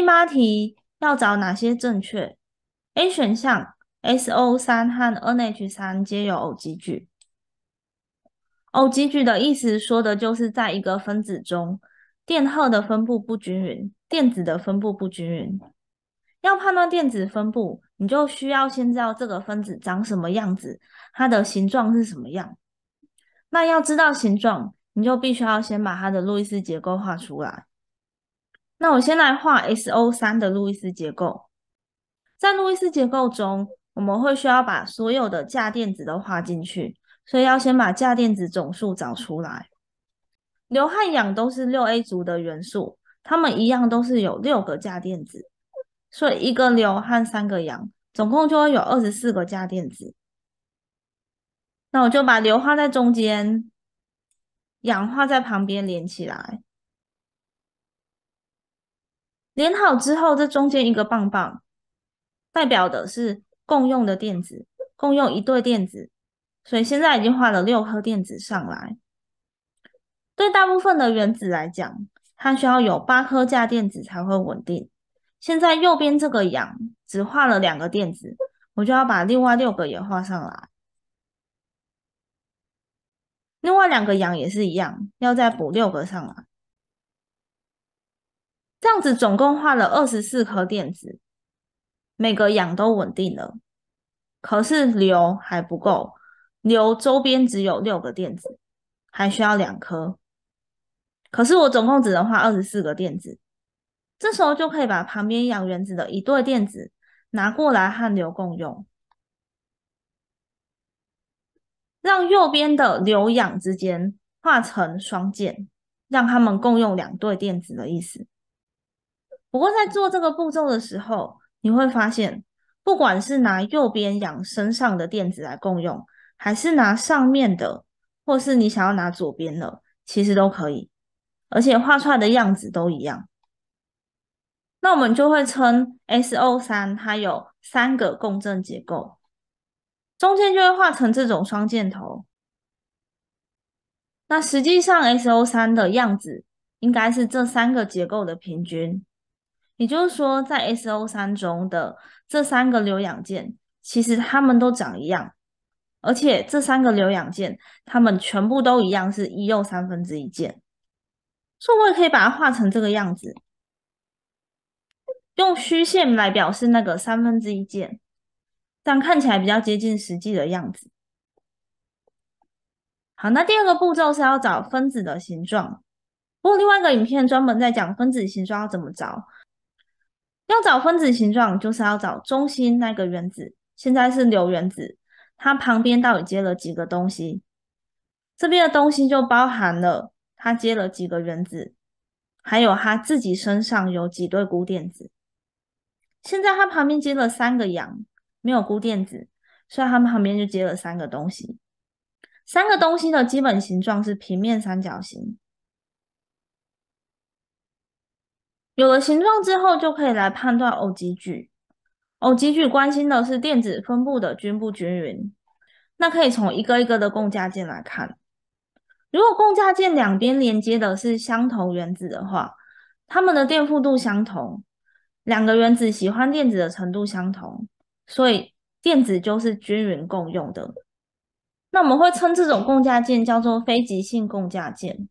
第八题要找哪些正确？A 选项，SO 三和 NH 三皆有偶极矩。偶极矩的意思说的就是在一个分子中，电荷的分布不均匀，电子的分布不均匀。要判断电子分布，你就需要先知道这个分子长什么样子，它的形状是什么样。那要知道形状，你就必须要先把它的路易斯结构画出来。那我先来画 SO 三的路易斯结构。在路易斯结构中，我们会需要把所有的价电子都画进去，所以要先把价电子总数找出来。硫和氧都是六 A 族的元素，它们一样都是有六个价电子，所以一个硫和三个氧，总共就会有二十四个价电子。那我就把硫画在中间，氧画在旁边连起来。连好之后，这中间一个棒棒代表的是共用的电子，共用一对电子。所以现在已经画了六颗电子上来。对大部分的原子来讲，它需要有八颗价电子才会稳定。现在右边这个氧只画了两个电子，我就要把另外六个也画上来。另外两个氧也是一样，要再补六个上来。这样子总共画了二十四颗电子，每个氧都稳定了。可是硫还不够，硫周边只有六个电子，还需要两颗。可是我总共只能画二十四个电子，这时候就可以把旁边氧原子的一对电子拿过来和硫共用，让右边的硫氧之间画成双键，让它们共用两对电子的意思。不过在做这个步骤的时候，你会发现，不管是拿右边氧身上的电子来共用，还是拿上面的，或是你想要拿左边的，其实都可以，而且画出来的样子都一样。那我们就会称 SO 三它有三个共振结构，中间就会画成这种双箭头。那实际上 SO 三的样子应该是这三个结构的平均。也就是说，在 s o 三中的这三个硫氧键，其实它们都长一样，而且这三个硫氧键，它们全部都一样，是一又三分之一键。所以我也可以把它画成这个样子，用虚线来表示那个三分之一键，这样看起来比较接近实际的样子。好，那第二个步骤是要找分子的形状。不过另外一个影片专门在讲分子形状要怎么找。要找分子形状，就是要找中心那个原子。现在是硫原子，它旁边到底接了几个东西？这边的东西就包含了它接了几个原子，还有它自己身上有几对孤电子。现在它旁边接了三个氧，没有孤电子，所以它旁边就接了三个东西。三个东西的基本形状是平面三角形。有了形状之后，就可以来判断偶极矩。偶极矩关心的是电子分布的均不均匀。那可以从一个一个的共价键来看，如果共价键两边连接的是相同原子的话，它们的电负度相同，两个原子喜欢电子的程度相同，所以电子就是均匀共用的。那我们会称这种共价键叫做非极性共价键。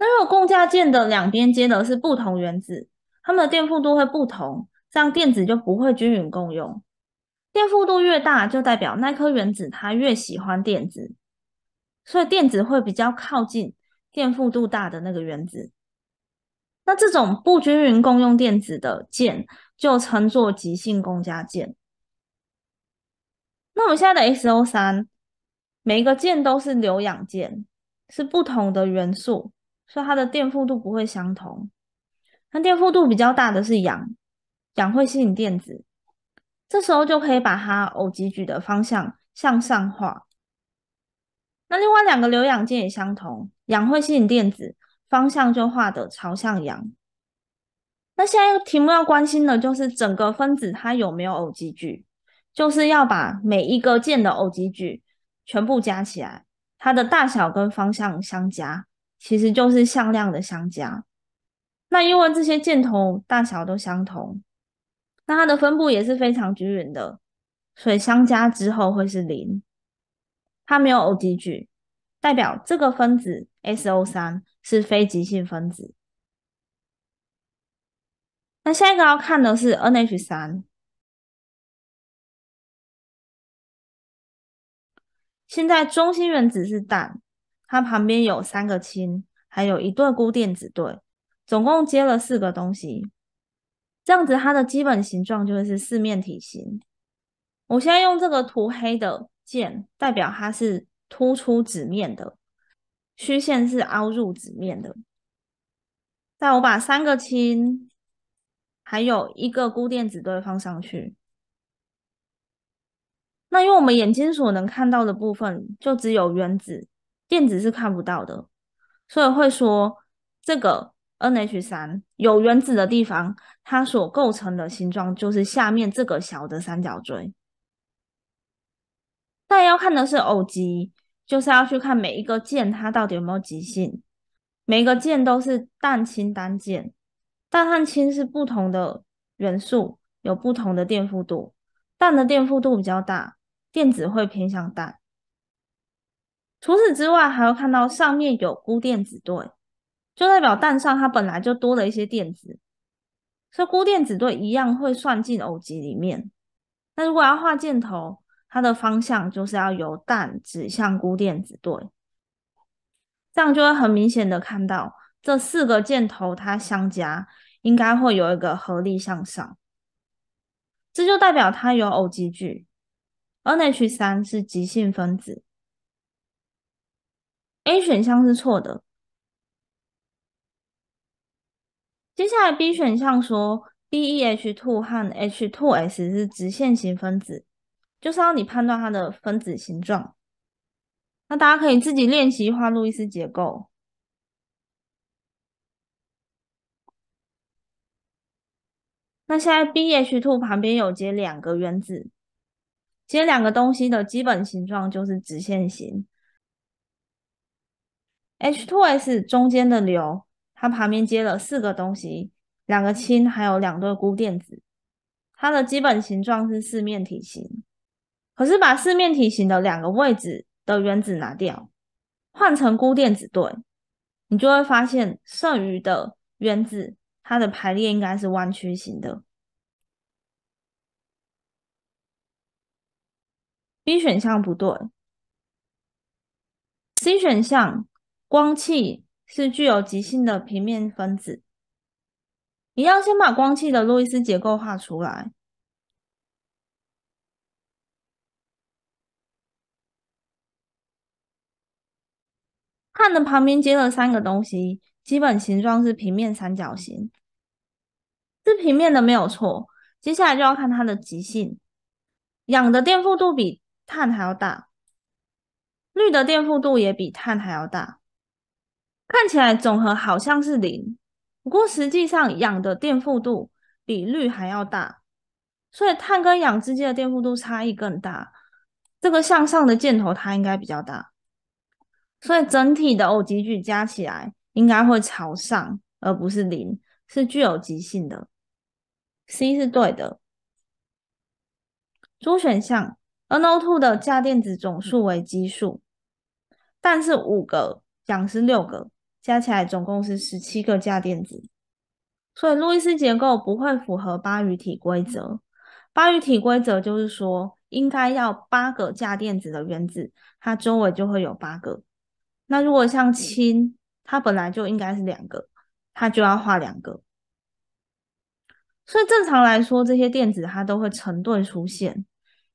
那如果共价键的两边接的是不同原子，它们的电负度会不同，这样电子就不会均匀共用。电负度越大，就代表那颗原子它越喜欢电子，所以电子会比较靠近电负度大的那个原子。那这种不均匀共用电子的键就称作极性共价键。那我们现在的 SO 三，每一个键都是流氧键，是不同的元素。所以它的电负度不会相同，那电负度比较大的是氧，氧会吸引电子，这时候就可以把它偶极矩的方向向上画。那另外两个硫氧键也相同，氧会吸引电子，方向就画的朝向氧。那现在题目要关心的就是整个分子它有没有偶极矩，就是要把每一个键的偶极矩全部加起来，它的大小跟方向相加。其实就是向量的相加，那因为这些箭头大小都相同，那它的分布也是非常均匀的，所以相加之后会是零，它没有偶极矩，代表这个分子 SO3 是非极性分子。那下一个要看的是 NH3，现在中心原子是氮。它旁边有三个氢，还有一对孤电子对，总共接了四个东西。这样子，它的基本形状就是四面体型。我现在用这个涂黑的键代表它是突出纸面的，虚线是凹入纸面的。但我把三个氢，还有一个孤电子对放上去。那因为我们眼睛所能看到的部分，就只有原子。电子是看不到的，所以会说这个 N H 三有原子的地方，它所构成的形状就是下面这个小的三角锥。但要看的是偶极，就是要去看每一个键它到底有没有极性。每个键都是氮氢单键，氮和氢是不同的元素，有不同的电负度。氮的电负度比较大，电子会偏向氮。除此之外，还会看到上面有孤电子对，就代表蛋上它本来就多了一些电子，所以孤电子对一样会算进偶极里面。那如果要画箭头，它的方向就是要由氮指向孤电子对，这样就会很明显的看到这四个箭头它相加应该会有一个合力向上，这就代表它有偶极矩。NH 三，是极性分子。A 选项是错的。接下来 B 选项说，B E H two 和 H two S 是直线型分子，就是要你判断它的分子形状。那大家可以自己练习画路易斯结构。那现在 B H two 旁边有接两个原子，接两个东西的基本形状就是直线型。H2S 中间的硫，它旁边接了四个东西，两个氢还有两对孤电子。它的基本形状是四面体型，可是把四面体型的两个位置的原子拿掉，换成孤电子对，你就会发现剩余的原子它的排列应该是弯曲型的。B 选项不对，C 选项。光气是具有极性的平面分子。你要先把光气的路易斯结构画出来。碳的旁边接了三个东西，基本形状是平面三角形，是平面的没有错。接下来就要看它的极性。氧的电负度比碳还要大，氯的电负度也比碳还要大。看起来总和好像是零，不过实际上氧的电负度比氯还要大，所以碳跟氧之间的电负度差异更大。这个向上的箭头它应该比较大，所以整体的偶极矩加起来应该会朝上，而不是零，是具有极性的。C 是对的。B 选项，N O two 的价电子总数为奇数，但是五个氧是六个。加起来总共是十七个价电子，所以路易斯结构不会符合八隅体规则。八隅体规则就是说，应该要八个价电子的原子，它周围就会有八个。那如果像氢，它本来就应该是两个，它就要画两个。所以正常来说，这些电子它都会成对出现。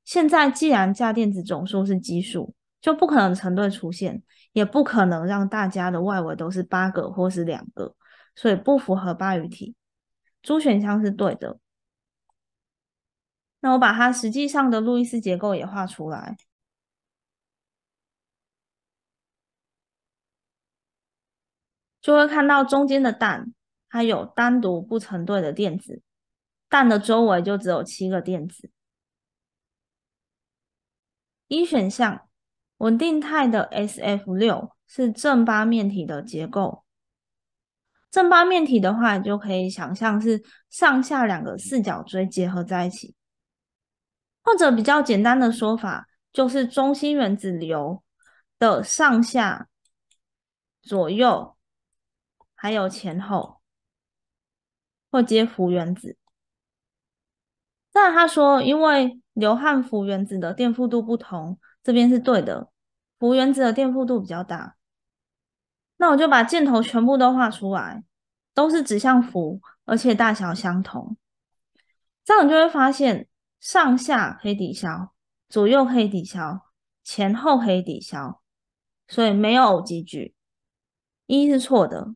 现在既然价电子总数是奇数，就不可能成对出现，也不可能让大家的外围都是八个或是两个，所以不符合八鱼体。猪选项是对的。那我把它实际上的路易斯结构也画出来，就会看到中间的蛋，它有单独不成对的电子，蛋的周围就只有七个电子。一选项。稳定态的 SF 六是正八面体的结构。正八面体的话，你就可以想象是上下两个四角锥结合在一起，或者比较简单的说法，就是中心原子流的上下、左右还有前后，或接氟原子。但他说，因为硫和氟原子的电负度不同。这边是对的，氟原子的电负度比较大，那我就把箭头全部都画出来，都是指向氟，而且大小相同，这样你就会发现上下可以抵消，左右可以抵消，前后可以抵消，所以没有偶极矩，一是错的。